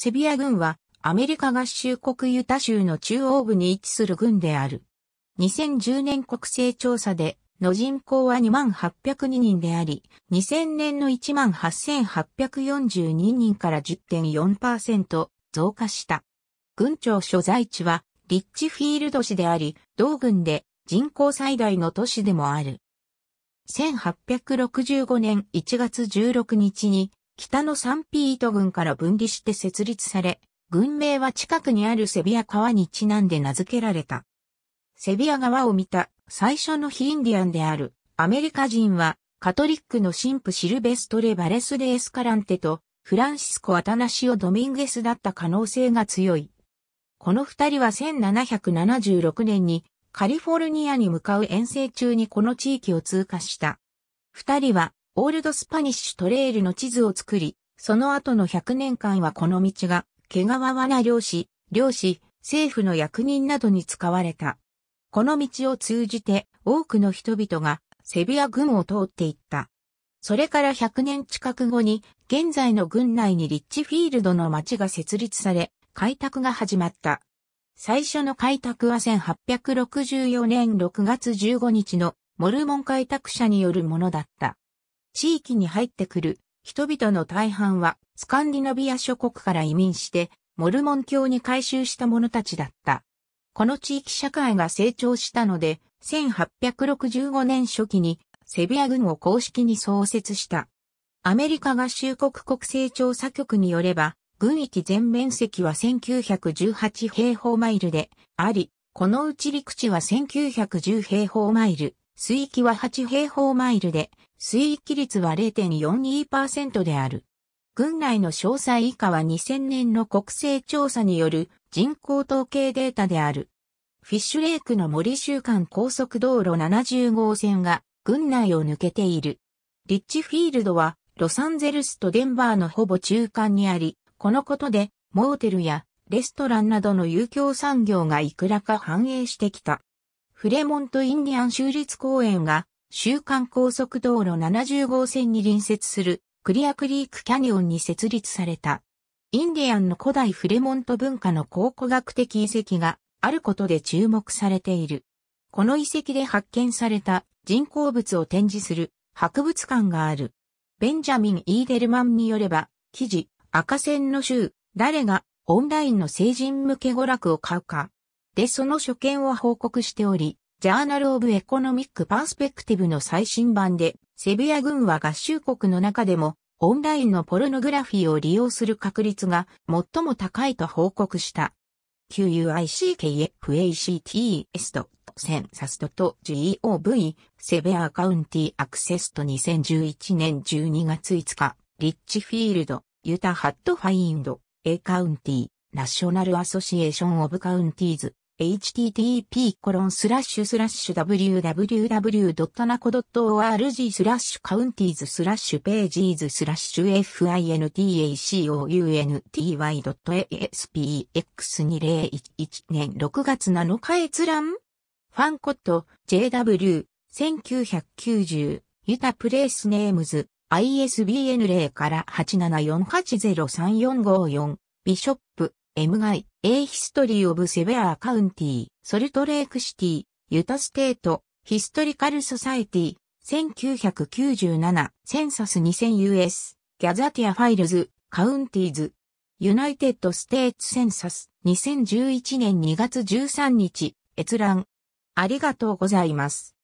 セビア軍はアメリカ合衆国ユタ州の中央部に位置する軍である。2010年国勢調査での人口は2802人であり、2000年の18842人から10.4%増加した。軍庁所在地はリッチフィールド市であり、同軍で人口最大の都市でもある。1865年1月16日に北のサンピート郡から分離して設立され、郡名は近くにあるセビア川にちなんで名付けられた。セビア川を見た最初の非インディアンであるアメリカ人はカトリックの神父シルベストレ・バレス・デ・エスカランテとフランシスコ・アタナシオ・ドミンゲスだった可能性が強い。この二人は1776年にカリフォルニアに向かう遠征中にこの地域を通過した。二人はオールドスパニッシュトレイルの地図を作り、その後の100年間はこの道が、毛皮罠漁師、漁師、政府の役人などに使われた。この道を通じて多くの人々がセビア群を通っていった。それから100年近く後に現在の軍内にリッチフィールドの町が設立され開拓が始まった。最初の開拓は1864年6月15日のモルモン開拓者によるものだった。地域に入ってくる人々の大半はスカンディナビア諸国から移民してモルモン教に改宗した者たちだった。この地域社会が成長したので、1865年初期にセビア軍を公式に創設した。アメリカ合衆国国勢調査局によれば、軍域全面積は1918平方マイルであり、このうち陸地は1910平方マイル、水域は8平方マイルで、水域率は0.42%である。軍内の詳細以下は2000年の国勢調査による人口統計データである。フィッシュレイクの森州間高速道路70号線が軍内を抜けている。リッチフィールドはロサンゼルスとデンバーのほぼ中間にあり、このことでモーテルやレストランなどの有興産業がいくらか繁栄してきた。フレモントインディアン州立公園が、週間高速道路70号線に隣接するクリアクリークキャニオンに設立された。インディアンの古代フレモント文化の考古学的遺跡があることで注目されている。この遺跡で発見された人工物を展示する博物館がある。ベンジャミン・イーデルマンによれば、記事、赤線の州、誰がオンラインの成人向け娯楽を買うか、でその所見を報告しており、ジャーナル・オブ・エコノミック・パースペクティブの最新版で、セビア軍は合衆国の中でも、オンラインのポルノグラフィーを利用する確率が最も高いと報告した。q u i c k f a c t s とセンサスと g o v セベアカウンティアクセスと2011年12月5日、リッチフィールド、ユタハットファインド、A カウンティ、ナショナルアソシエーションオブカウンティーズ、http://www.naco.org スラッシュカウンティーズスラッシュページーズスラッシュ fintacounty.aspx2011 年6月7日閲覧ファンコット JW 1990ユタプレイスネームズ ISBN 0から874803454ビショップ M ガイ A History of Sevier County, Salt Lake City, Utah State, Historical Society, 1997、センサス 2000US、ギャザティアファイルズ、カウンティーズ、ユナイテッドステーツセンサス、2011年2月13日、閲覧。ありがとうございます。